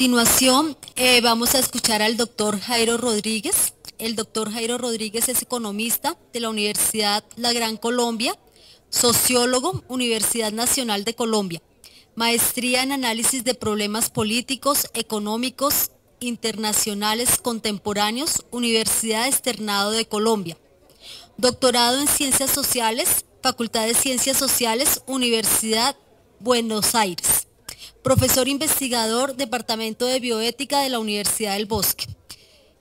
continuación eh, vamos a escuchar al doctor Jairo Rodríguez. El doctor Jairo Rodríguez es economista de la Universidad La Gran Colombia, sociólogo, Universidad Nacional de Colombia, maestría en análisis de problemas políticos, económicos, internacionales contemporáneos, Universidad Externado de Colombia, doctorado en Ciencias Sociales, Facultad de Ciencias Sociales, Universidad Buenos Aires profesor investigador, Departamento de Bioética de la Universidad del Bosque.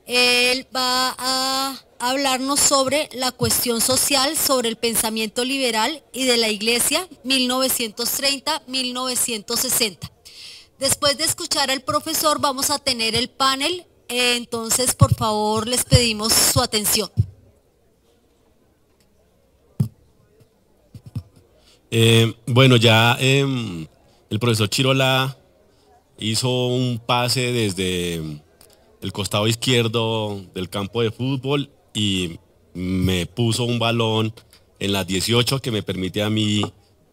Él va a hablarnos sobre la cuestión social, sobre el pensamiento liberal y de la Iglesia 1930-1960. Después de escuchar al profesor vamos a tener el panel, entonces por favor les pedimos su atención. Eh, bueno, ya em, el profesor Chirola hizo un pase desde el costado izquierdo del campo de fútbol y me puso un balón en las 18 que me permite a mí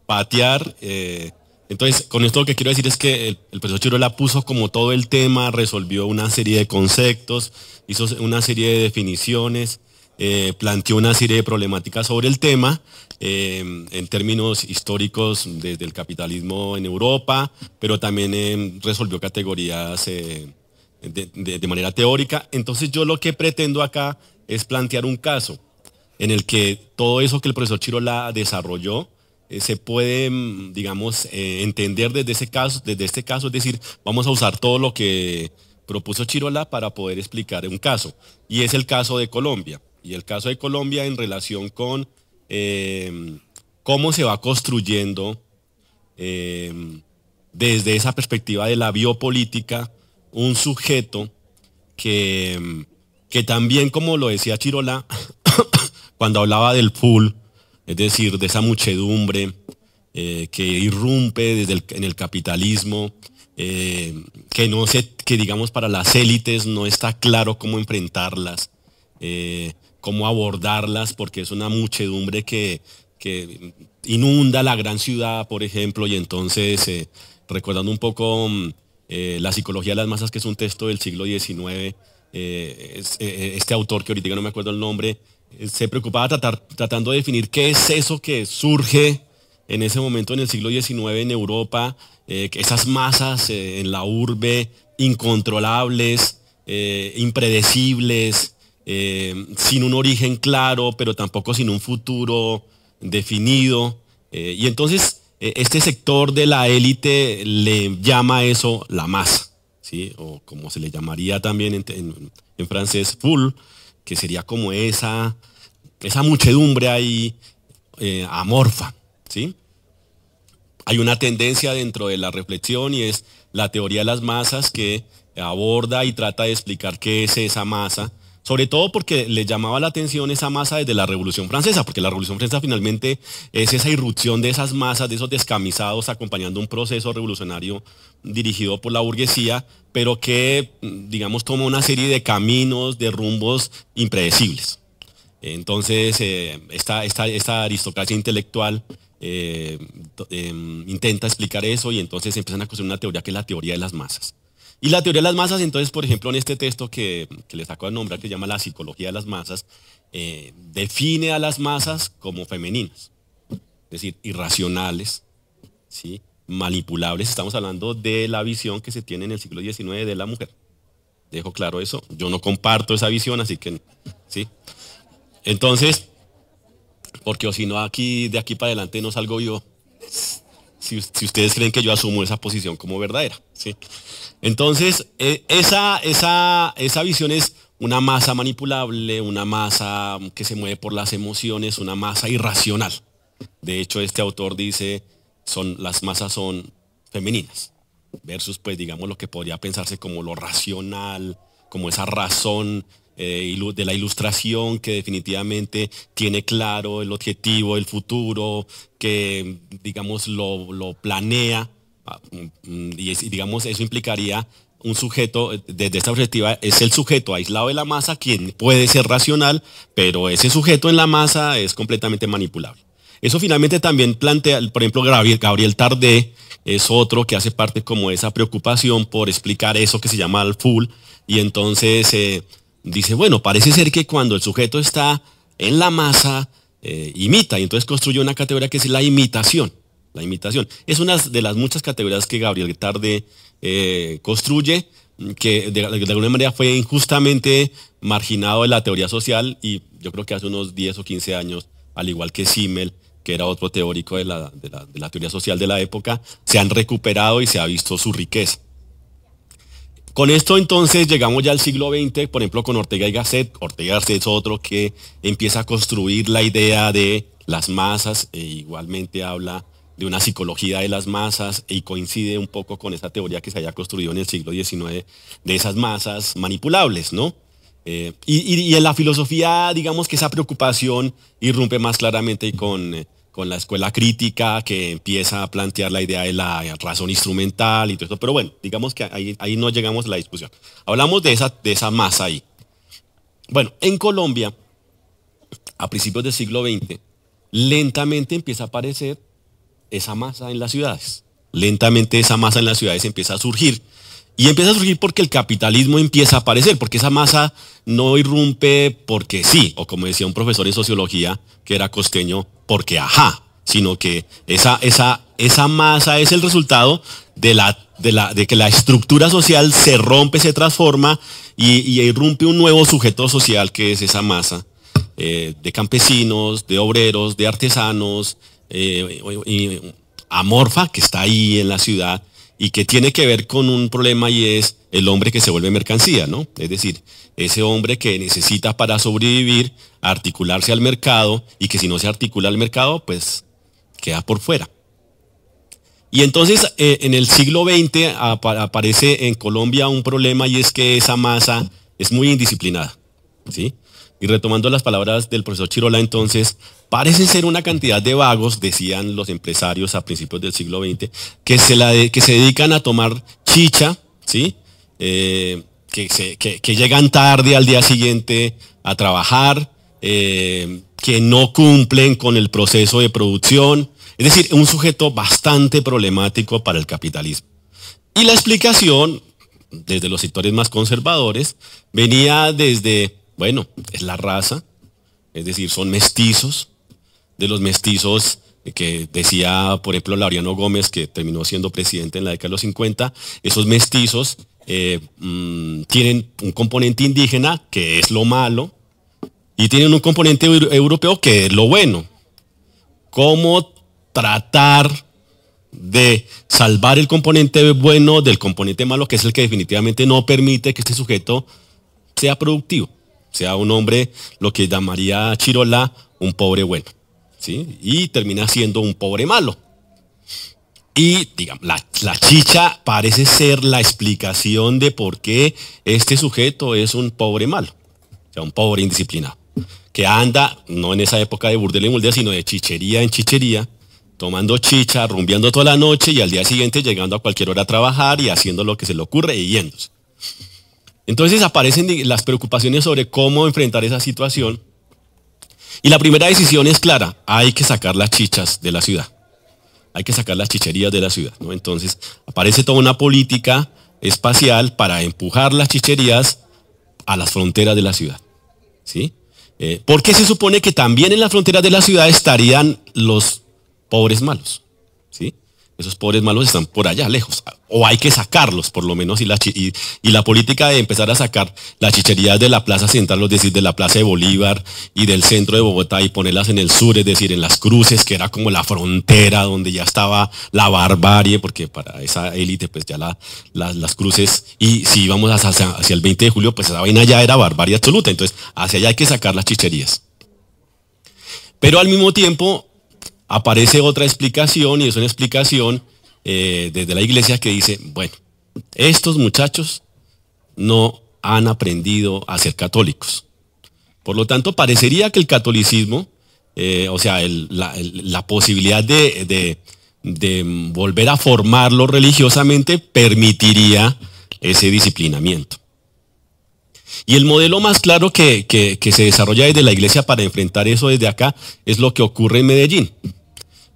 patear. Eh, entonces, con esto lo que quiero decir es que el profesor Chirola puso como todo el tema, resolvió una serie de conceptos, hizo una serie de definiciones eh, planteó una serie de problemáticas sobre el tema em, en términos históricos desde el capitalismo en Europa, pero también em, resolvió categorías eh, de, de, manera teórica. Entonces yo lo que pretendo acá es plantear un caso en el que todo eso que el profesor Chirola desarrolló eh, se puede, em, digamos, entender desde ese caso, desde este caso, es decir, vamos a usar todo lo que propuso Chirola para poder explicar un caso, y es el caso de Colombia y el caso de Colombia en relación con eh, cómo se va construyendo eh, desde esa perspectiva de la biopolítica un sujeto que, que también, como lo decía Chirola, cuando hablaba del pool, es decir, de esa muchedumbre eh, que irrumpe desde en el capitalismo, que no que digamos para las élites no está claro cómo enfrentarlas, eh, cómo abordarlas, porque es una muchedumbre que, inunda la gran ciudad, por ejemplo, y entonces, eh, recordando un poco mm, eh, La psicología de las masas, que es un texto del siglo XIX, este autor, que ahorita no me acuerdo el nombre, se preocupaba tratando de definir qué es eso que surge en ese momento en el siglo XIX en Europa, esas masas en la urbe incontrolables, impredecibles, eh, sin un origen claro, pero tampoco sin un futuro definido. Eh, y entonces eh, este sector de la élite le llama eso la masa, ¿sí? o como se le llamaría también en, francés, full, que sería como esa, esa muchedumbre ahí amorfa. ¿sí? Hay una tendencia dentro de la reflexión y es la teoría de las masas que aborda y trata de explicar qué es esa masa sobre todo porque le llamaba la atención esa masa desde la Revolución Francesa, porque la Revolución Francesa finalmente es esa irrupción de esas masas, de esos descamisados acompañando un proceso revolucionario dirigido por la burguesía, pero que, digamos, toma una serie de caminos, de rumbos impredecibles. Entonces, eh, esta, aristocracia intelectual eh, em, intenta explicar eso y entonces empiezan a construir una teoría que es la teoría de las masas. Y la teoría de las masas, entonces, por ejemplo, en este texto que, que les saco de nombrar, que se llama La psicología de las masas, eh, define a las masas como femeninas, es decir, irracionales, ¿sí? manipulables. Estamos hablando de la visión que se tiene en el siglo XIX de la mujer. Dejo claro eso. Yo no comparto esa visión, así que sí. Entonces, porque o si no aquí de aquí para adelante no salgo yo si, ustedes creen que yo asumo esa posición como verdadera. ¿sí? Entonces, eh, esa, esa, visión es una masa manipulable, una masa que se mueve por las emociones, una masa irracional. De hecho, este autor dice, son, las masas son femeninas, versus, pues, digamos, lo que podría pensarse como lo racional, como esa razón eh, de la ilustración que definitivamente tiene claro el objetivo, el futuro, que digamos lo, planea mm, y, digamos eso implicaría un sujeto, eh, desde esta perspectiva, es el sujeto aislado de la masa quien puede ser racional, pero ese sujeto en la masa es completamente manipulable. Eso finalmente también plantea, por ejemplo, Gabriel Tardé es otro que hace parte como de esa preocupación por explicar eso que se llama al full, y entonces... Eh, dice, bueno, parece ser que cuando el sujeto está en la masa, eh, imita, y entonces construye una categoría que es la imitación. La imitación. Es una de las muchas categorías que Gabriel Tarde eh, construye, que de, alguna manera fue injustamente marginado de la teoría social y yo creo que hace unos 10 o 15 años, al igual que Simmel, que era otro teórico de la teoría social de la época, se han recuperado y se ha visto su riqueza. Con esto entonces llegamos ya al siglo XX, por ejemplo, con Ortega y Gasset. Ortega es otro que empieza a construir la idea de las masas e igualmente habla de una psicología de las masas y coincide un poco con esa teoría que se haya construido en el siglo XIX de esas masas manipulables, ¿no? Eh, y, y, en la filosofía, digamos que esa preocupación irrumpe más claramente con eh, con la escuela crítica que empieza a plantear la idea de la razón instrumental y todo eso. Pero bueno, digamos que ahí, no llegamos a la discusión. Hablamos de esa, de esa masa ahí. Bueno, en Colombia, a principios del siglo XX, lentamente empieza a aparecer esa masa en las ciudades. Lentamente esa masa en las ciudades empieza a surgir y empieza a surgir porque el capitalismo empieza a aparecer, porque esa masa no irrumpe porque sí, o como decía un profesor de sociología que era costeño, porque ajá, sino que esa, esa, esa masa es el resultado de, la, la, de que la estructura social se rompe, se transforma y, irrumpe un nuevo sujeto social que es esa masa eh, de campesinos, de obreros, de artesanos, eh, amorfa que está ahí en la ciudad y que tiene que ver con un problema y es el hombre que se vuelve mercancía, ¿no? Es decir, ese hombre que necesita para sobrevivir articularse al mercado y que si no se articula al mercado, pues queda por fuera. Y entonces eh, en el siglo XX aparece en Colombia un problema y es que esa masa es muy indisciplinada, ¿sí? Y retomando las palabras del profesor Chirola entonces, parece ser una cantidad de vagos, decían los empresarios a principios del siglo XX, que se, que se dedican a tomar chicha, ¿sí? Eh, que, llegan tarde al día siguiente a trabajar, eh, que no cumplen con el proceso de producción. Es decir, un sujeto bastante problemático para el capitalismo. Y la explicación, desde los sectores más conservadores, venía desde bueno, es la raza, es decir, son mestizos. De los mestizos que decía, por ejemplo, Laureano Gómez, que terminó siendo presidente en la década de los 50, esos mestizos eh, mm, tienen un componente indígena, que es lo malo, y tienen un componente europeo, que es lo bueno. ¿Cómo tratar de salvar el componente bueno del componente malo, que es el que definitivamente no permite que este sujeto sea productivo? sea un hombre, lo que llamaría Chirola, un pobre bueno. ¿sí? Y termina siendo un pobre malo. Y digamos, la, chicha parece ser la explicación de por qué este sujeto es un pobre malo, o sea, un pobre indisciplinado, que anda, no en esa época de burdel y moldea, sino de chichería en chichería, tomando chicha, rumbeando toda la noche y al día siguiente llegando a cualquier hora a trabajar y haciendo lo que se le ocurre y yéndose. Entonces aparecen las preocupaciones sobre cómo enfrentar esa situación. Y la primera decisión es clara, hay que sacar las chichas de la ciudad. Hay que sacar las chicherías de la ciudad. Entonces aparece toda una política espacial para empujar las chicherías a las fronteras de la ciudad. ¿sí? Eh, porque se supone que también en las fronteras de la ciudad estarían los pobres malos. ¿sí? Esos pobres malos están por allá, lejos. O hay que sacarlos, por lo menos. Y la, política de empezar a sacar las chicherías de la Plaza Central, es decir, de la Plaza de Bolívar y del centro de Bogotá y ponerlas en el sur, es decir, en las cruces, que era como la frontera donde ya estaba la barbarie, porque para esa élite, pues ya las cruces. Y si íbamos hacia el 20 de julio, pues esa vaina ya era barbarie absoluta. Entonces, hacia allá hay que sacar las chicherías. Pero al mismo tiempo, aparece otra explicación y es una explicación eh, desde la iglesia que dice, bueno, estos muchachos no han aprendido a ser católicos. Por lo tanto, parecería que el catolicismo, eh, o sea, la, posibilidad de, volver a formarlo religiosamente permitiría ese disciplinamiento. Y el modelo más claro que, que se desarrolla desde la iglesia para enfrentar eso desde acá es lo que ocurre en Medellín.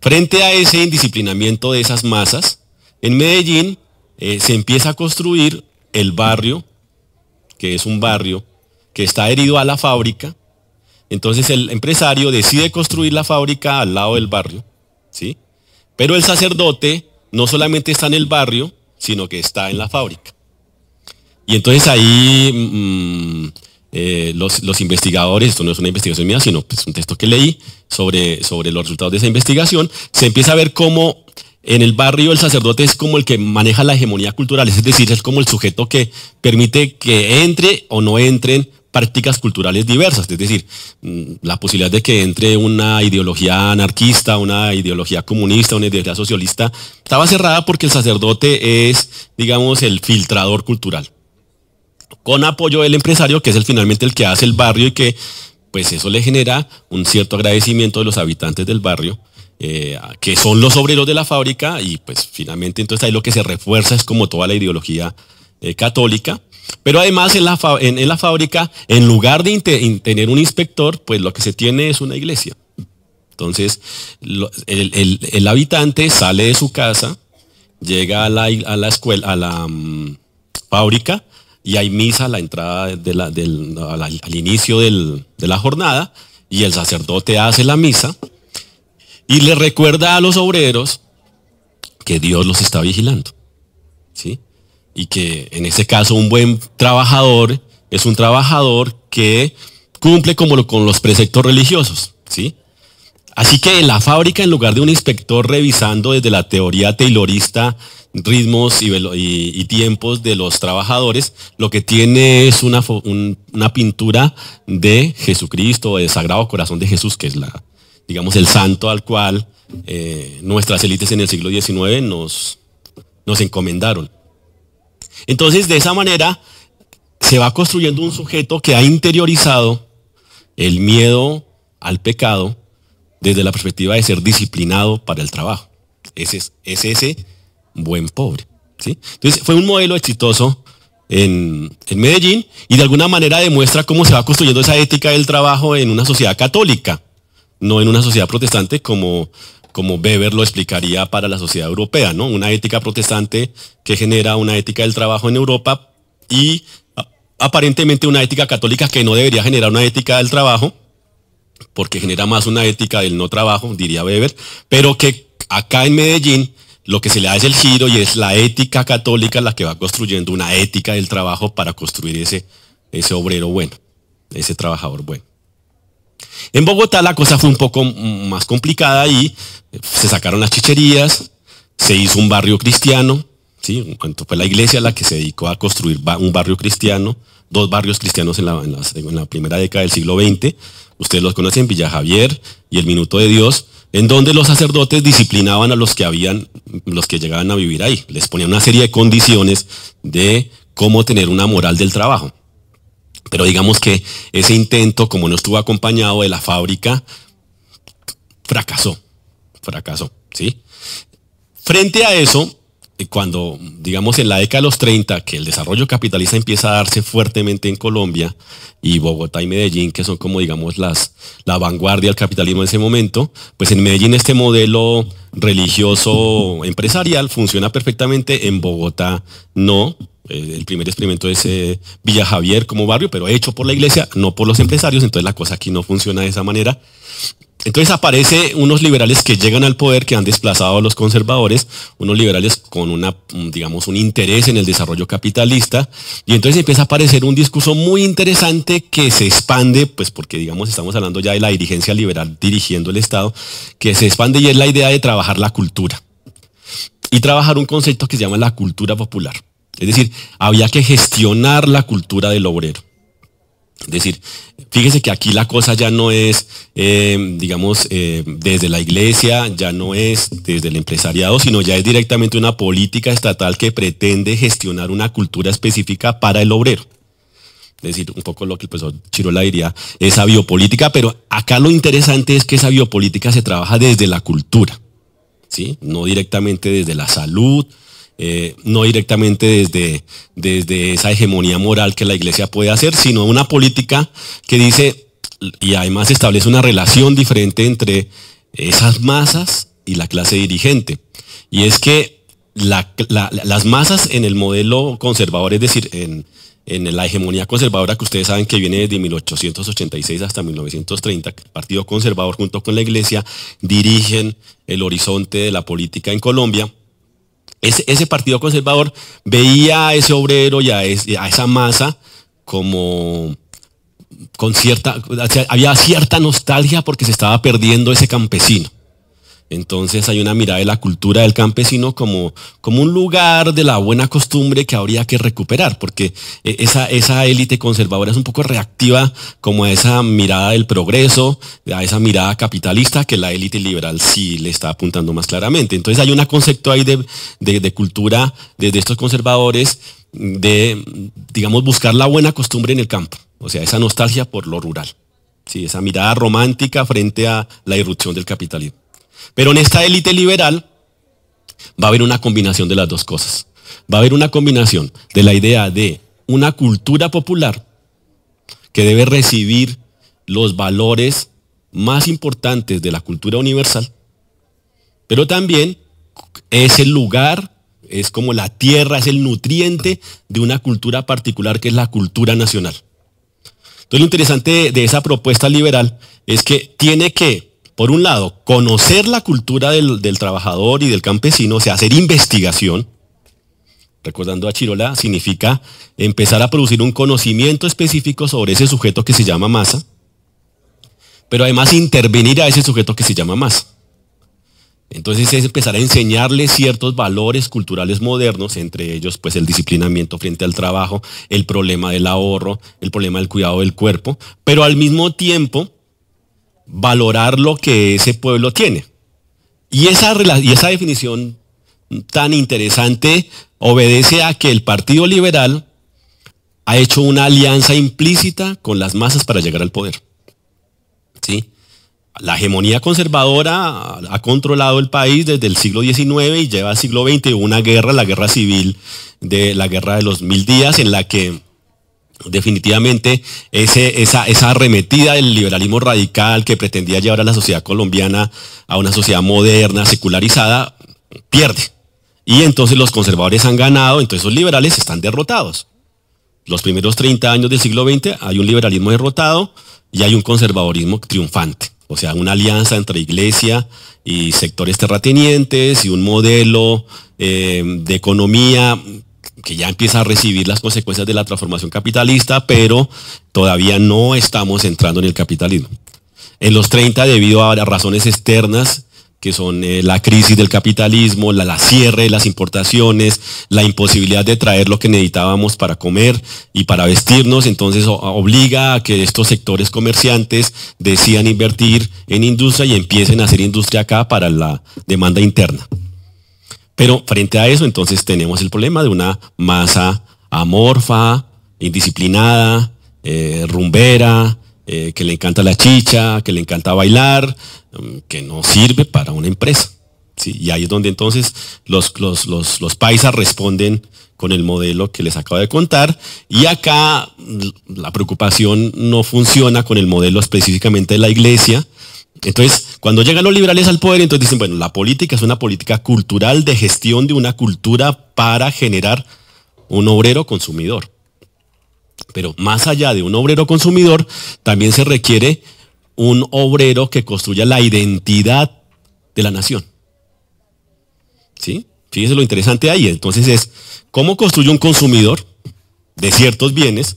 Frente a ese indisciplinamiento de esas masas, en Medellín eh, se empieza a construir el barrio, que es un barrio que está herido a la fábrica. Entonces el empresario decide construir la fábrica al lado del barrio, ¿sí? Pero el sacerdote no solamente está en el barrio, sino que está en la fábrica. Y entonces ahí mm, eh, los, los, investigadores, esto no es una investigación mía, sino pues, un texto que leí sobre, sobre los resultados de esa investigación, se empieza a ver cómo en el barrio el sacerdote es como el que maneja la hegemonía cultural, es decir, es como el sujeto que permite que entre o no entren prácticas culturales diversas, es decir, mm, la posibilidad de que entre una ideología anarquista, una ideología comunista, una ideología socialista, estaba cerrada porque el sacerdote es, digamos, el filtrador cultural con apoyo del empresario, que es el finalmente el que hace el barrio y que pues eso le genera un cierto agradecimiento de los habitantes del barrio, eh, que son los obreros de la fábrica, y pues finalmente entonces ahí lo que se refuerza es como toda la ideología eh, católica. Pero además en la, fábrica, en lugar de tener un inspector, pues lo que se tiene es una iglesia. Entonces el, habitante sale de su casa, llega a la, escuela, a la mm, fábrica, y hay misa a la entrada del, al, inicio de la jornada y el sacerdote hace la misa y le recuerda a los obreros que Dios los está vigilando. ¿sí? Y que en ese caso un buen trabajador es un trabajador que cumple como con los preceptos religiosos. ¿sí? Así que en la fábrica, en lugar de un inspector revisando desde la teoría taylorista ritmos y, tiempos de los trabajadores, lo que tiene es una, pintura de Jesucristo, del Sagrado Corazón de Jesús, que es la, digamos, el santo al cual eh, nuestras élites en el siglo XIX nos, nos encomendaron. Entonces, de esa manera, se va construyendo un sujeto que ha interiorizado el miedo al pecado desde la perspectiva de ser disciplinado para el trabajo. Ese es, es ese buen pobre. ¿sí? Entonces fue un modelo exitoso en, Medellín y de alguna manera demuestra cómo se va construyendo esa ética del trabajo en una sociedad católica, no en una sociedad protestante como, como Weber lo explicaría para la sociedad europea, ¿no? Una ética protestante que genera una ética del trabajo en Europa y aparentemente una ética católica que no debería generar una ética del trabajo, porque genera más una ética del no trabajo, diría Weber, pero que acá en Medellín lo que se le da es el giro y es la ética católica la que va construyendo una ética del trabajo para construir ese, ese obrero bueno, ese trabajador bueno. En Bogotá la cosa fue un poco más complicada y eh, se sacaron las chicherías, se hizo un barrio cristiano, ¿sí? fue la iglesia la que se dedicó a construir un barrio cristiano, dos barrios cristianos en la, en la primera década del siglo XX, ustedes los conocen, Villa Javier y el Minuto de Dios, en donde los sacerdotes disciplinaban a los que habían, los que llegaban a vivir ahí. Les ponían una serie de condiciones de cómo tener una moral del trabajo. Pero digamos que ese intento, como no estuvo acompañado de la fábrica, fracasó. Fracasó, ¿sí? Frente a eso, eh, cuando, digamos, en la década de los 30, que el desarrollo capitalista empieza a darse fuertemente en Colombia y Bogotá y Medellín, que son como, digamos, las, la vanguardia del capitalismo en ese momento, pues en Medellín este modelo religioso empresarial funciona perfectamente, en Bogotá no. Eh, el primer experimento es eh, Villa Javier como barrio, pero hecho por la iglesia, no por los empresarios, entonces la cosa aquí no funciona de esa manera. Entonces aparece unos liberales que llegan al poder, que han desplazado a los conservadores, unos liberales con una, mm, digamos, un interés en el desarrollo capitalista, y entonces empieza a aparecer un discurso muy interesante que se expande, pues porque digamos estamos hablando ya de la dirigencia liberal dirigiendo el Estado, que se expande y es la idea de trabajar la cultura y trabajar un concepto que se llama la cultura popular. Es decir, había que gestionar la cultura del obrero. Es decir, Fíjese que aquí la cosa ya no es, eh, digamos, eh, desde la iglesia, ya no es desde el empresariado, sino ya es directamente una política estatal que pretende gestionar una cultura específica para el obrero. Es decir, un poco lo que el profesor Chirola diría, esa biopolítica, pero acá lo interesante es que esa biopolítica se trabaja desde la cultura, ¿sí? No directamente desde la salud, eh, no directamente desde, desde esa hegemonía moral que la iglesia puede hacer, sino una política que dice, y además establece una relación diferente entre esas masas y la clase dirigente. Y es que las masas en el modelo conservador, es decir, en, en la hegemonía conservadora que ustedes saben que viene desde 1886 hasta 1930, el Partido Conservador junto con la Iglesia dirigen el horizonte de la política en Colombia, ese, partido conservador veía a ese obrero y a, esa masa como con cierta, había cierta nostalgia porque se estaba perdiendo ese campesino. Entonces hay una mirada de la cultura del campesino como, como un lugar de la buena costumbre que habría que recuperar, porque e, esa, esa élite conservadora es un poco reactiva como a esa mirada del progreso, a esa mirada capitalista que la élite liberal sí le está apuntando más claramente. Entonces hay un concepto ahí de, cultura desde de estos conservadores de, digamos, buscar la buena costumbre en el campo, o sea, esa nostalgia por lo rural, sí, esa mirada romántica frente a la irrupción del capitalismo. Pero en esta élite liberal va a haber una combinación de las dos cosas. Va a haber una combinación de la idea de una cultura popular que debe recibir los valores más importantes de la cultura universal, pero también es el lugar, es como la tierra, es el nutriente de una cultura particular que es la cultura nacional. Entonces lo interesante de esa propuesta liberal es que tiene que por un lado, conocer la cultura del, trabajador y del campesino, o sea, hacer investigación, recordando a Chirola, significa empezar a producir un conocimiento específico sobre ese sujeto que se llama masa, pero además intervenir a ese sujeto que se llama masa. Entonces es empezar a enseñarle ciertos valores culturales modernos, entre ellos pues el disciplinamiento frente al trabajo, el problema del ahorro, el problema del cuidado del cuerpo, pero al mismo tiempo valorar lo que ese pueblo tiene. Y esa, y esa definición tan interesante obedece a que el Partido Liberal ha hecho una alianza implícita con las masas para llegar al poder. ¿Sí? La hegemonía conservadora ha controlado el país desde el siglo XIX y lleva al siglo XX una guerra, la guerra civil de la guerra de los mil días, en la que definitivamente ese, esa, arremetida del liberalismo radical que pretendía llevar a la sociedad colombiana a una sociedad moderna, secularizada, pierde. Y entonces los conservadores han ganado, entonces los liberales están derrotados. Los primeros 30 años del siglo XX hay un liberalismo derrotado y hay un conservadorismo triunfante. O sea, una alianza entre iglesia y sectores terratenientes y un modelo eh, de economía que ya empieza a recibir las consecuencias de la transformación capitalista, pero todavía no estamos entrando en el capitalismo. En los 30, debido a razones externas, que son eh, la crisis del capitalismo, la, cierre de las importaciones, la imposibilidad de traer lo que necesitábamos para comer y para vestirnos, entonces obliga a que estos sectores comerciantes decidan invertir en industria y empiecen a hacer industria acá para la demanda interna. Pero frente a eso, entonces tenemos el problema de una masa amorfa, indisciplinada, eh, rumbera, eh, que le encanta la chicha, que le encanta bailar, mm, que no sirve para una empresa. ¿sí? Y ahí es donde entonces los, los, los paisas responden con el modelo que les acabo de contar. Y acá mm, la preocupación no funciona con el modelo específicamente de la iglesia, entonces, cuando llegan los liberales al poder, entonces dicen, bueno, la política es una política cultural de gestión de una cultura para generar un obrero consumidor. Pero más allá de un obrero consumidor, también se requiere un obrero que construya la identidad de la nación. ¿Sí? Fíjese lo interesante ahí. Entonces es, ¿cómo construye un consumidor de ciertos bienes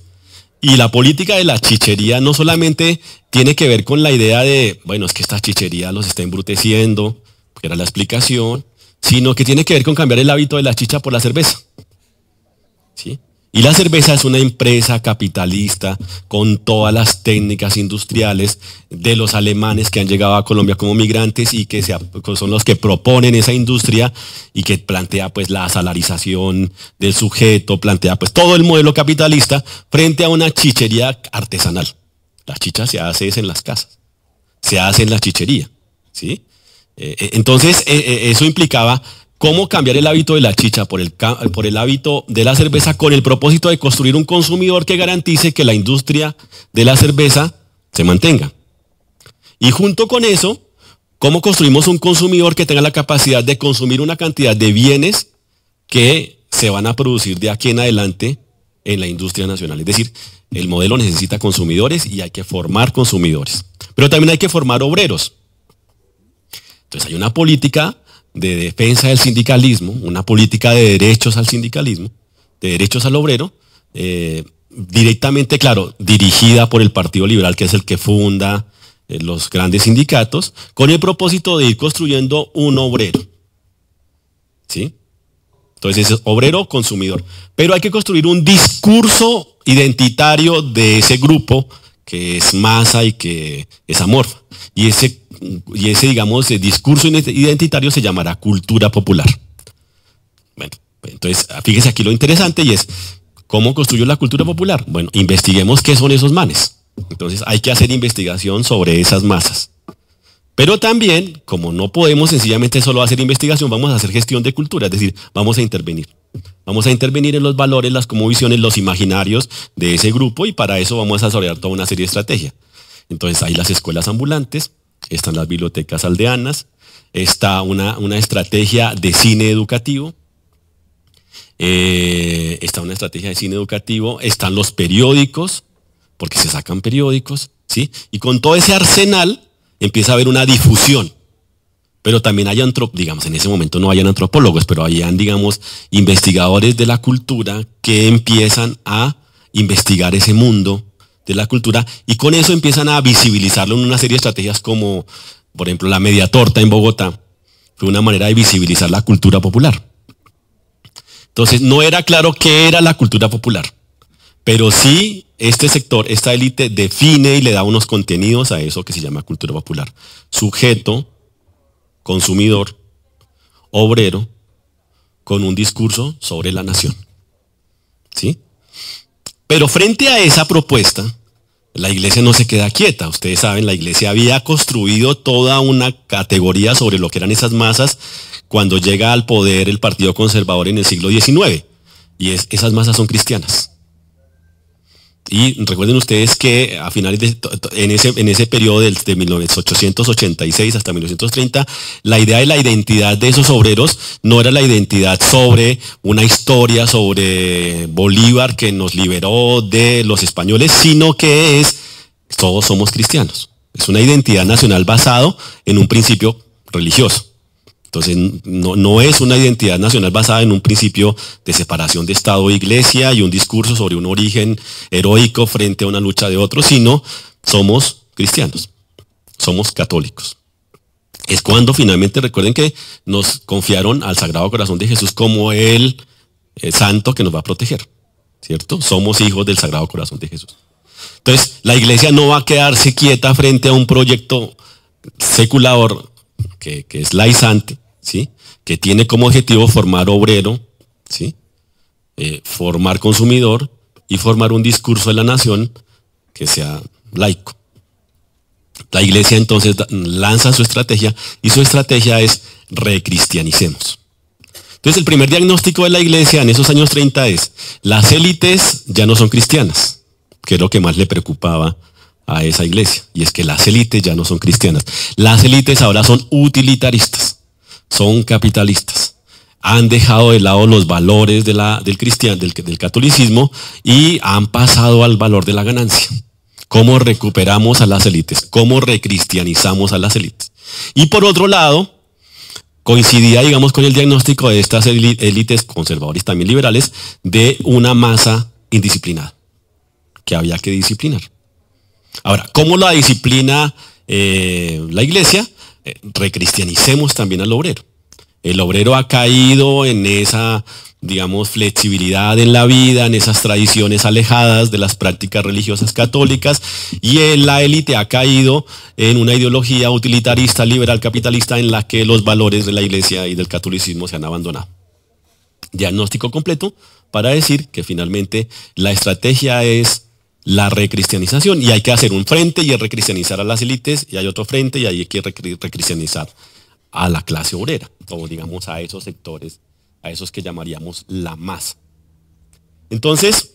y la política de la chichería no solamente tiene que ver con la idea de, bueno, es que esta chichería los está embruteciendo, que era la explicación, sino que tiene que ver con cambiar el hábito de la chicha por la cerveza. ¿Sí? Y la cerveza es una empresa capitalista con todas las técnicas industriales de los alemanes que han llegado a Colombia como migrantes y que pues, son los que proponen esa industria y que plantea pues la salarización del sujeto, plantea pues todo el modelo capitalista frente a una chichería artesanal. La chicha se hace en las casas, se hace en la chichería, ¿sí? Eh, eh, entonces eh, eso implicaba cómo cambiar el hábito de la chicha por el, por el hábito de la cerveza con el propósito de construir un consumidor que garantice que la industria de la cerveza se mantenga. Y junto con eso, cómo construimos un consumidor que tenga la capacidad de consumir una cantidad de bienes que se van a producir de aquí en adelante en la industria nacional. Es decir, el modelo necesita consumidores y hay que formar consumidores. Pero también hay que formar obreros. Entonces hay una política de defensa del sindicalismo, una política de derechos al sindicalismo, de derechos al obrero, eh, directamente, claro, dirigida por el Partido Liberal, que es el que funda eh, los grandes sindicatos, con el propósito de ir construyendo un obrero. ¿Sí? Entonces es obrero consumidor. Pero hay que construir un discurso identitario de ese grupo que es masa y que es amorfa. Y ese y ese, digamos, eh, discurso identitario se llamará cultura popular. Bueno, entonces, fíjese aquí lo interesante y es, ¿cómo construyó la cultura popular? Bueno, investiguemos qué son esos manes. Entonces, hay que hacer investigación sobre esas masas. Pero también, como no podemos sencillamente solo hacer investigación, vamos a hacer gestión de cultura, es decir, vamos a intervenir. Vamos a intervenir en los valores, las comovisiones, los imaginarios de ese grupo y para eso vamos a desarrollar toda una serie de estrategias. Entonces hay las escuelas ambulantes, están las bibliotecas aldeanas, está una, estrategia de cine educativo, eh, está una estrategia de cine educativo, están los periódicos, porque se sacan periódicos, ¿sí? Y con todo ese arsenal empieza a haber una difusión. Pero también hay antropólogos, digamos, en ese momento no hayan antropólogos, pero hayan, digamos, investigadores de la cultura que empiezan a investigar ese mundo de la cultura y con eso empiezan a visibilizarlo en una serie de estrategias como, por ejemplo, la media torta en Bogotá. Fue una manera de visibilizar la cultura popular. Entonces, no era claro qué era la cultura popular, pero sí este sector, esta élite define y le da unos contenidos a eso que se llama cultura popular. Sujeto, consumidor, obrero, con un discurso sobre la nación. ¿Sí? Pero frente a esa propuesta, la iglesia no se queda quieta. Ustedes saben, la iglesia había construido toda una categoría sobre lo que eran esas masas cuando llega al poder el Partido Conservador en el siglo XIX. Y es, esas masas son cristianas. Y recuerden ustedes que a finales de, en ese, en ese periodo de, de 1886 hasta 1930, la idea de la identidad de esos obreros no era la identidad sobre una historia sobre Bolívar que nos liberó de los españoles, sino que es todos somos cristianos. Es una identidad nacional basado en un principio religioso. Entonces, no, es una identidad nacional basada en un principio de separación de Estado e Iglesia y un discurso sobre un origen heroico frente a una lucha de otros, sino somos cristianos, somos católicos. Es cuando finalmente recuerden que nos confiaron al Sagrado Corazón de Jesús como el, eh, santo que nos va a proteger, ¿cierto? Somos hijos del Sagrado Corazón de Jesús. Entonces, la iglesia no va a quedarse quieta frente a un proyecto secular que, que es laizante, que tiene como objetivo formar obrero, ¿sí? Eh, formar consumidor y formar un discurso de la nación que sea laico. La iglesia entonces lanza su estrategia y su estrategia es recristianicemos. Entonces el primer diagnóstico de la iglesia en esos años 30 es, las élites ya no son cristianas, que es lo que más le preocupaba a esa iglesia. Y es que las élites ya no son cristianas. Las élites ahora son utilitaristas son capitalistas. Han dejado de lado los valores de la, del, cristian, del, del catolicismo y han pasado al valor de la ganancia. ¿Cómo recuperamos a las élites? ¿Cómo recristianizamos a las élites? Y por otro lado, coincidía, digamos, con el diagnóstico de estas élites conservadoras también liberales, de una masa indisciplinada, que había que disciplinar. Ahora, ¿cómo la disciplina eh, la iglesia? Eh, recristianicemos también al obrero. El obrero ha caído en esa, digamos, flexibilidad en la vida, en esas tradiciones alejadas de las prácticas religiosas católicas, y la élite ha caído en una ideología utilitarista, liberal, capitalista, en la que los valores de la iglesia y del catolicismo se han abandonado. Diagnóstico completo para decir que finalmente la estrategia es la recristianización y hay que hacer un frente y es recristianizar a las élites y hay otro frente y hay que recristianizar a la clase obrera o digamos a esos sectores, a esos que llamaríamos la masa. Entonces,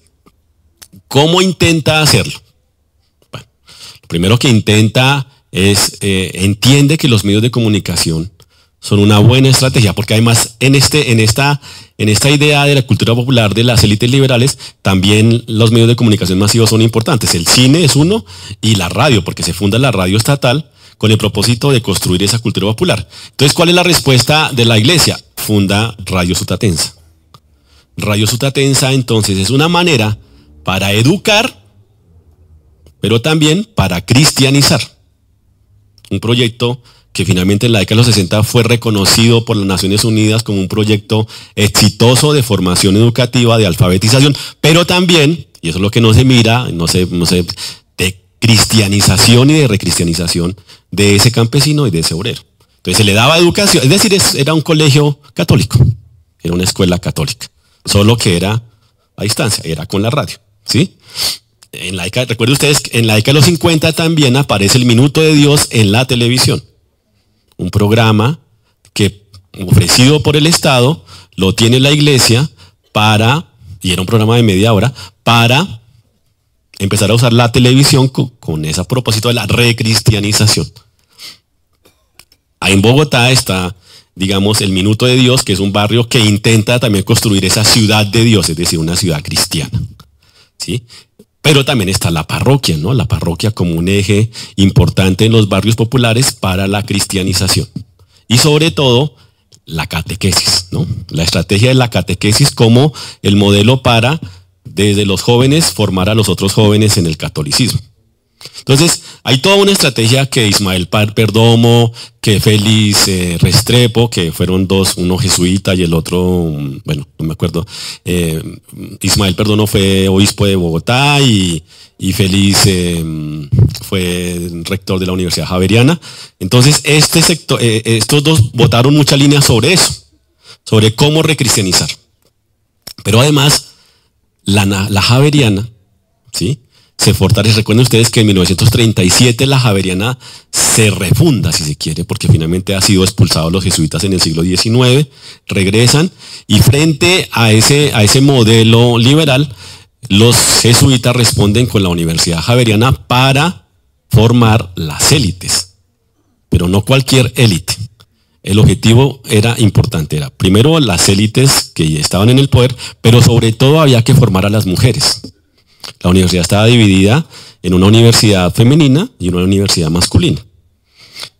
¿cómo intenta hacerlo? Bueno, lo primero que intenta es, eh, entiende que los medios de comunicación son una buena estrategia, porque además en, este, en, esta, en esta idea de la cultura popular de las élites liberales, también los medios de comunicación masivos son importantes. El cine es uno y la radio, porque se funda la radio estatal con el propósito de construir esa cultura popular. Entonces, ¿cuál es la respuesta de la iglesia? Funda Radio Sutatensa. Radio Sutatensa entonces es una manera para educar, pero también para cristianizar. Un proyecto que finalmente en la década de los 60 fue reconocido por las Naciones Unidas como un proyecto exitoso de formación educativa, de alfabetización, pero también, y eso es lo que no se mira, no se, no se, de cristianización y de recristianización de ese campesino y de ese obrero. Entonces se le daba educación, es decir, era un colegio católico, era una escuela católica, solo que era a distancia, era con la radio, ¿sí? En la recuerden ustedes, en la década de los 50 también aparece el minuto de Dios en la televisión un programa que ofrecido por el Estado, lo tiene la iglesia para, y era un programa de media hora, para empezar a usar la televisión con, esa ese propósito de la recristianización. Ahí en Bogotá está, digamos, el Minuto de Dios, que es un barrio que intenta también construir esa ciudad de Dios, es decir, una ciudad cristiana. ¿sí? Pero también está la parroquia, ¿no? La parroquia como un eje importante en los barrios populares para la cristianización. Y sobre todo, la catequesis, ¿no? La estrategia de la catequesis como el modelo para, desde los jóvenes, formar a los otros jóvenes en el catolicismo. Entonces, hay toda una estrategia que Ismael Perdomo, que Félix eh, Restrepo, que fueron dos, uno jesuita y el otro, mm, bueno, no me acuerdo. Eh, Ismael Perdomo fue obispo de Bogotá y, y Félix eh, mm, fue rector de la Universidad Javeriana. Entonces, este sector, estos dos votaron mucha línea sobre eso, sobre cómo recristianizar. Pero además, la, la Javeriana, ¿sí? se fortalece. Recuerden ustedes que en 1937 la Javeriana se refunda, si se quiere, porque finalmente ha sido expulsado los jesuitas en el siglo XIX, regresan y frente a ese, a ese modelo liberal, los jesuitas responden con la Universidad Javeriana para formar las élites, pero no cualquier élite. El objetivo era importante, era primero las élites que estaban en el poder, pero sobre todo había que formar a las mujeres la universidad estaba dividida en una universidad femenina y una universidad masculina.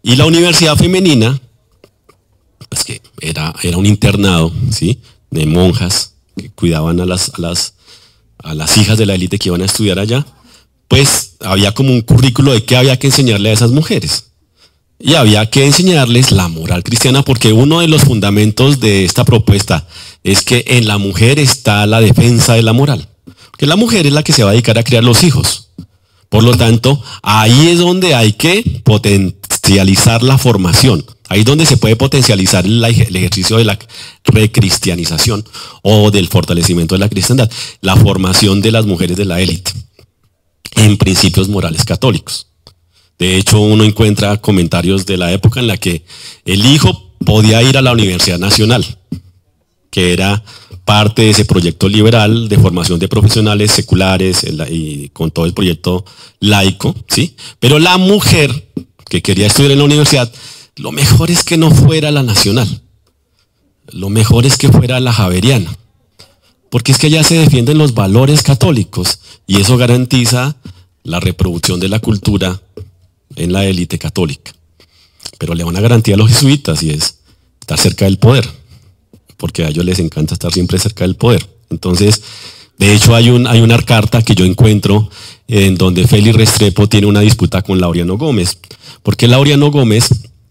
Y la universidad femenina, pues que era, era un internado, ¿sí? De monjas que cuidaban a las, a las, a las hijas de la élite que iban a estudiar allá, pues había como un currículo de qué había que enseñarle a esas mujeres. Y había que enseñarles la moral cristiana porque uno de los fundamentos de esta propuesta es que en la mujer está la defensa de la moral que la mujer es la que se va a dedicar a criar los hijos. Por lo tanto, ahí es donde hay que potencializar la formación. Ahí es donde se puede potencializar el ejercicio de la recristianización o del fortalecimiento de la cristiandad, la formación de las mujeres de la élite en principios morales católicos. De hecho, uno encuentra comentarios de la época en la que el hijo podía ir a la Universidad Nacional, que era parte de ese proyecto liberal de formación de profesionales seculares y con todo el proyecto laico, ¿sí? Pero la mujer que quería estudiar en la universidad, lo mejor es que no fuera la nacional, lo mejor es que fuera la javeriana, porque es que allá se defienden los valores católicos y eso garantiza la reproducción de la cultura en la élite católica. Pero le da una garantía a los jesuitas y es estar cerca del poder porque a ellos les encanta estar siempre cerca del poder. Entonces, de hecho, hay, una carta que yo encuentro en donde Félix Restrepo tiene una disputa con Laureano Gómez, porque Laureano Gómez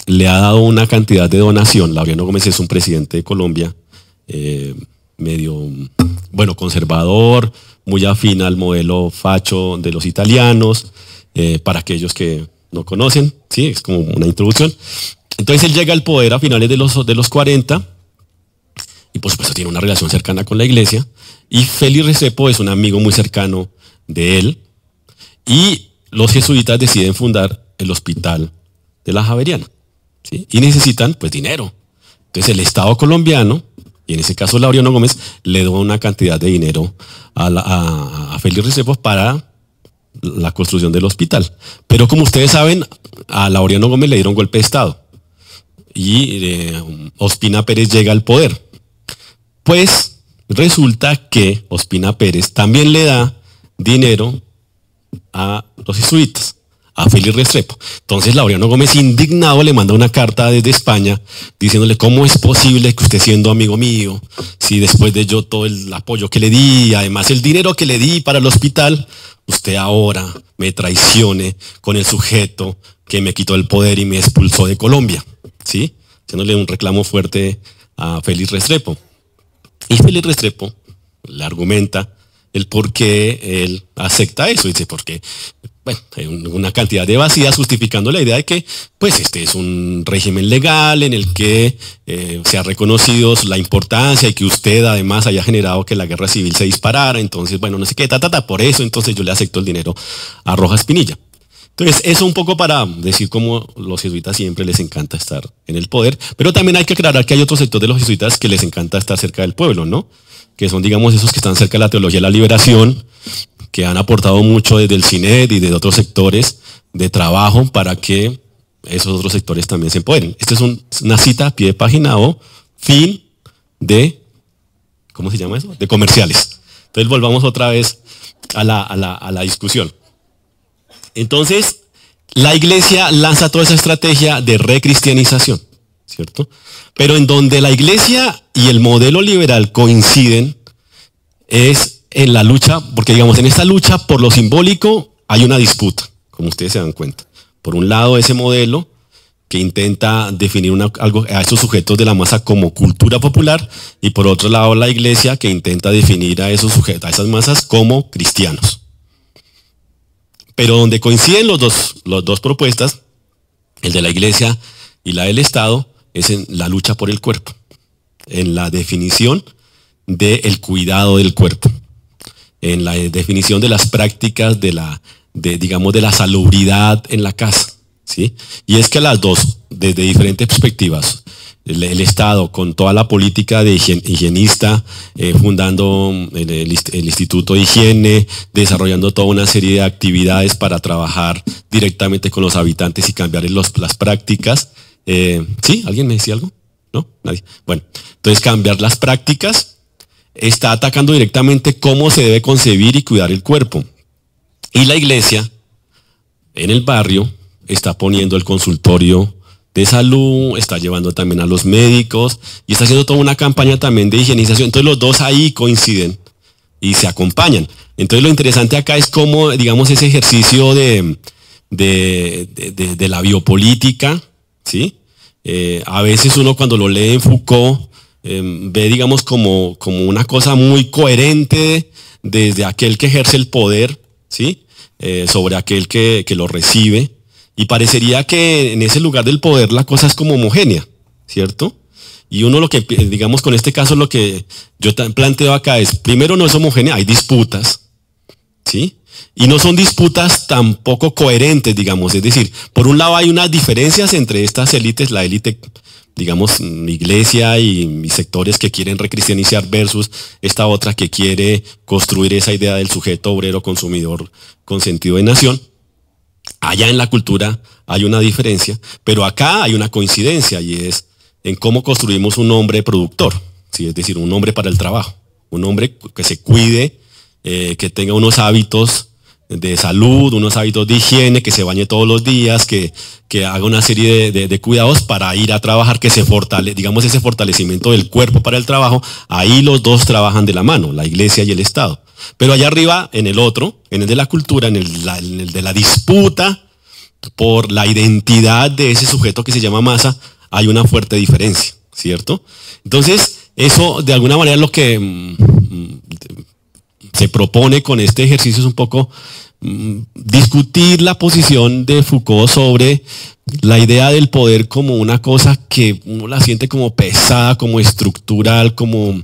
le ha dado una cantidad de donación. Laureano Gómez es un presidente de Colombia, eh, medio, bueno, conservador, muy afín al modelo facho de los italianos, eh, para aquellos que no conocen, sí, es como una introducción. Entonces él llega al poder a finales de los, de los 40 pues, por tiene una relación cercana con la iglesia. Y Félix Recepo es un amigo muy cercano de él. Y los jesuitas deciden fundar el hospital de la Javeriana. Y necesitan pues dinero. Entonces el Estado colombiano, y en ese caso Laureano Gómez, le da una cantidad de dinero a, Félix Recepo para la construcción del hospital. Pero como ustedes saben, a Laureano Gómez le dieron golpe de Estado. Y eh, Ospina Pérez llega al poder. Pues resulta que Ospina Pérez también le da dinero a los jesuitas, a Félix Restrepo. Entonces Laureano Gómez, indignado, le manda una carta desde España diciéndole cómo es posible que usted siendo amigo mío, si después de yo todo el apoyo que le di, además el dinero que le di para el hospital, usted ahora me traicione con el sujeto que me quitó el poder y me expulsó de Colombia, ¿sí? Haciéndole un reclamo fuerte a Félix Restrepo. Y Felipe este Restrepo le argumenta el por qué él acepta eso. Dice, porque, bueno, hay una cantidad de vacías justificando la idea de que, pues, este es un régimen legal en el que eh, se ha reconocido la importancia y que usted además haya generado que la guerra civil se disparara. Entonces, bueno, no sé qué, ta, ta, ta, por eso entonces yo le acepto el dinero a Rojas Pinilla. Entonces, eso un poco para decir cómo los jesuitas siempre les encanta estar en el poder, pero también hay que aclarar que hay otro sector de los jesuitas que les encanta estar cerca del pueblo, ¿no? Que son, digamos, esos que están cerca de la teología de la liberación, que han aportado mucho desde el CINED y de otros sectores de trabajo para que esos otros sectores también se empoderen. Esta es una cita pie de página o fin de, ¿cómo se llama eso? De comerciales. Entonces, volvamos otra vez a la, a la discusión. Entonces, la iglesia lanza toda esa estrategia de recristianización, ¿cierto? Pero en donde la iglesia y el modelo liberal coinciden es en la lucha, porque digamos, en esta lucha por lo simbólico hay una disputa, como ustedes se dan cuenta. Por un lado, ese modelo que intenta definir a esos sujetos de la masa como cultura popular, y por otro lado la iglesia que intenta definir a esos sujetos, a esas masas como cristianos. Pero donde coinciden los dos, las dos propuestas, el de la iglesia y la del Estado, es en la lucha por el cuerpo, en la definición del cuidado del cuerpo, en la definición de las prácticas de la, digamos, de la salubridad en la casa. ¿sí? Y es que las dos, desde diferentes perspectivas, el, Estado con toda la política de higienista, eh, fundando mm, el, el, Instituto de Higiene, desarrollando toda una serie de actividades para trabajar directamente con los habitantes y cambiar los, las prácticas. Eh, ¿Sí? ¿Alguien me decía algo? ¿No? Nadie. Bueno, entonces cambiar las prácticas está atacando directamente cómo se debe concebir y cuidar el cuerpo. Y la iglesia en el barrio está poniendo el consultorio de salud, está llevando también a los médicos y está haciendo toda una campaña también de higienización. Entonces los dos ahí coinciden y se acompañan. Entonces lo interesante acá es cómo, digamos, ese ejercicio de, de, la biopolítica, ¿sí? Eh, a veces uno cuando lo lee en Foucault em, ve, digamos, como, como una cosa muy coherente desde aquel que ejerce el poder, ¿sí? Eh, sobre aquel que lo recibe y parecería que en ese lugar del poder la cosa es como homogénea, ¿cierto? Y uno lo que, eh, digamos, con este caso lo que yo planteo acá es, primero no es homogénea, hay disputas, ¿sí? Y no son disputas tampoco coherentes, digamos. Es decir, por un lado hay unas diferencias entre estas élites, la élite, digamos, mm, iglesia y, sectores que quieren recristianizar versus esta otra que quiere construir esa idea del sujeto obrero consumidor con sentido de nación. Allá en la cultura hay una diferencia, pero acá hay una coincidencia y es en cómo construimos un hombre productor, ¿sí? es decir, un hombre para el trabajo, un hombre que se cuide, eh, que tenga unos hábitos de salud, unos hábitos de higiene, que se bañe todos los días, que, haga una serie de, de, cuidados para ir a trabajar, que se fortale, digamos ese fortalecimiento del cuerpo para el trabajo, ahí los dos trabajan de la mano, la iglesia y el Estado. Pero allá arriba, en el otro, en el de la cultura, en el, de la disputa por la identidad de ese sujeto que se llama masa, hay una fuerte diferencia, ¿cierto? Entonces, eso de alguna manera lo que mm, mm, se propone con este ejercicio es un poco Mm, discutir la posición de Foucault sobre la idea del poder como una cosa que uno la siente como pesada, como estructural, como,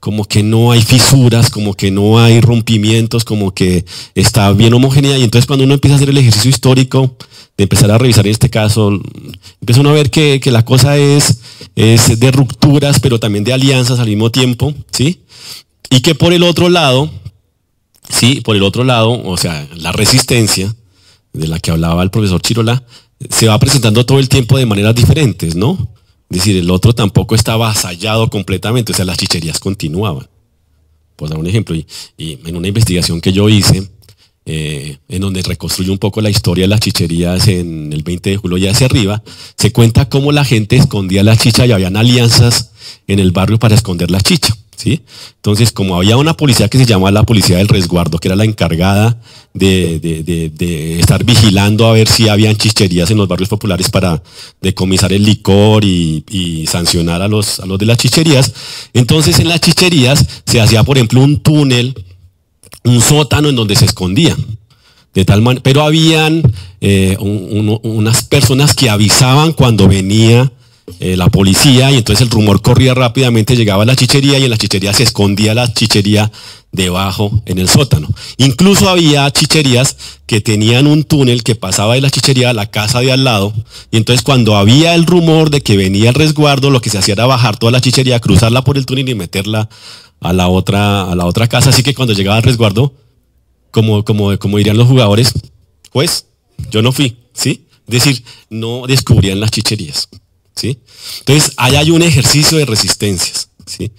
como que no hay fisuras, como que no hay rompimientos, como que está bien homogénea. Y entonces cuando uno empieza a hacer el ejercicio histórico, de empezar a revisar en este caso, mm, empieza uno a ver que, la cosa es, es de rupturas, pero también de alianzas al mismo tiempo, ¿sí? Y que por el otro lado, Sí, por el otro lado, o sea, la resistencia de la que hablaba el profesor Chirola se va presentando todo el tiempo de maneras diferentes, ¿no? Es decir, el otro tampoco estaba asallado completamente, o sea, las chicherías continuaban. Por dar un ejemplo, y, en una investigación que yo hice, eh, en donde reconstruye un poco la historia de las chicherías en el 20 de julio y hacia arriba, se cuenta cómo la gente escondía la chicha y habían alianzas en el barrio para esconder la chicha. Entonces, como había una policía que se llamaba la policía del resguardo, que era la encargada de, estar vigilando a ver si habían chicherías en los barrios populares para decomisar el licor y, sancionar a los, de las chicherías, entonces en las chicherías se hacía, por ejemplo, un túnel, un sótano en donde se escondía De tal manera, pero habían eh, unas personas que avisaban cuando venía eh, la policía y entonces el rumor corría rápidamente, llegaba a la chichería y en la chichería se escondía la chichería debajo en el sótano. Incluso había chicherías que tenían un túnel que pasaba de la chichería a la casa de al lado y entonces cuando había el rumor de que venía el resguardo, lo que se hacía era bajar toda la chichería, cruzarla por el túnel y meterla a la otra, a la otra casa. Así que cuando llegaba el resguardo, como, como, como dirían los jugadores, pues yo no fui, ¿sí? Es decir, no descubrían las chicherías. ¿sí? Entonces, ahí hay un ejercicio de resistencias, ¿sí?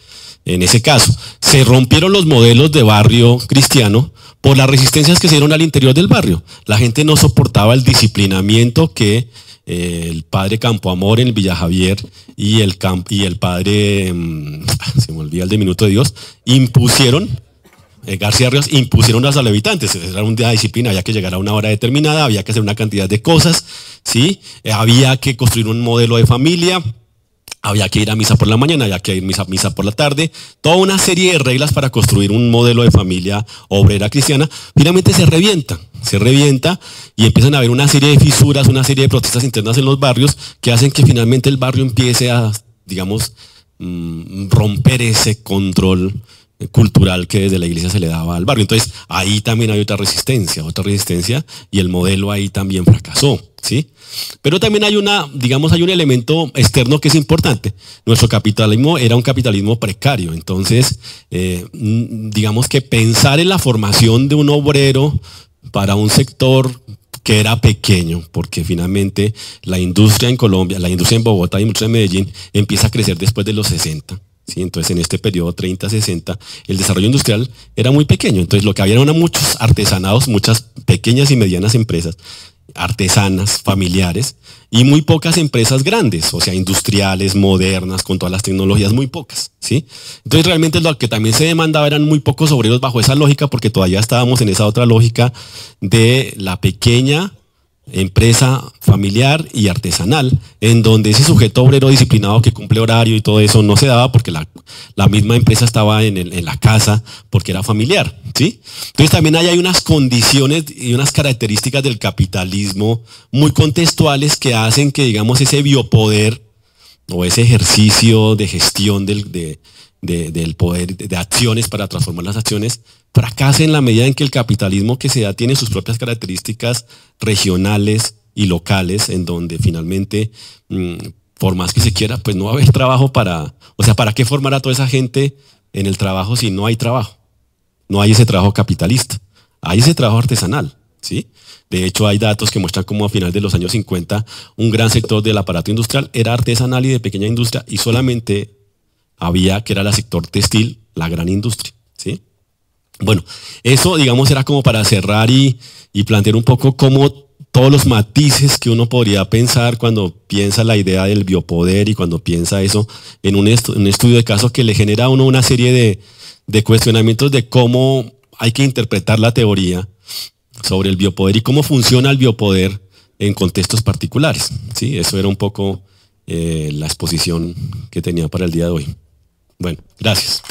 En ese caso, se rompieron los modelos de barrio cristiano por las resistencias que se dieron al interior del barrio. La gente no soportaba el disciplinamiento que eh, el padre Campoamor en Villa Javier y el, y el padre, mm, ah, se me olvida el de Minuto de Dios, impusieron eh, García Ríos impusieron a los un Era de disciplina, había que llegar a una hora determinada, había que hacer una cantidad de cosas, ¿sí? Eh, había que construir un modelo de familia, había que ir a misa por la mañana, había que ir a misa, misa por la tarde, toda una serie de reglas para construir un modelo de familia obrera cristiana, finalmente se revienta, se revienta y empiezan a haber una serie de fisuras, una serie de protestas internas en los barrios que hacen que finalmente el barrio empiece a, digamos, mm, romper ese control cultural que desde la iglesia se le daba al barrio. Entonces, ahí también hay otra resistencia, otra resistencia, y el modelo ahí también fracasó, ¿sí? Pero también hay una, digamos, hay un elemento externo que es importante. Nuestro capitalismo era un capitalismo precario, entonces, eh, mm, digamos que pensar en la formación de un obrero para un sector que era pequeño, porque finalmente la industria en Colombia, la industria en Bogotá y mucho en Medellín empieza a crecer después de los 60. Entonces, en este periodo 30-60, el desarrollo industrial era muy pequeño. Entonces, lo que había eran muchos artesanados, muchas pequeñas y medianas empresas artesanas, familiares, y muy pocas empresas grandes, o sea, industriales, modernas, con todas las tecnologías, muy pocas, ¿sí? Entonces realmente lo que también se demandaba eran muy pocos obreros bajo esa lógica, porque todavía estábamos en esa otra lógica de la pequeña empresa familiar y artesanal, en donde ese sujeto obrero disciplinado que cumple horario y todo eso no se daba porque la, la misma empresa estaba en, la casa porque era familiar. ¿sí? Entonces también hay, hay unas condiciones y unas características del capitalismo muy contextuales que hacen que, digamos, ese biopoder o ese ejercicio de gestión del, de, del poder, de, acciones para transformar las acciones, fracasa en la medida en que el capitalismo que se da tiene sus propias características regionales y locales, en donde finalmente, mm, por más que se quiera, pues no va a haber trabajo para, o sea, ¿para qué formar a toda esa gente en el trabajo si no hay trabajo? No hay ese trabajo capitalista, hay ese trabajo artesanal, ¿sí? De hecho, hay datos que muestran cómo a final de los años 50 un gran sector del aparato industrial era artesanal y de pequeña industria y solamente había, que era el sector textil, la gran industria. ¿sí? Bueno, eso digamos era como para cerrar y, plantear un poco cómo todos los matices que uno podría pensar cuando piensa la idea del biopoder y cuando piensa eso en un, estudio de caso que le genera a uno una serie de, cuestionamientos de cómo hay que interpretar la teoría sobre el biopoder y cómo funciona el biopoder en contextos particulares. ¿sí? Eso era un poco eh, la exposición que tenía para el día de hoy. Bueno, gracias.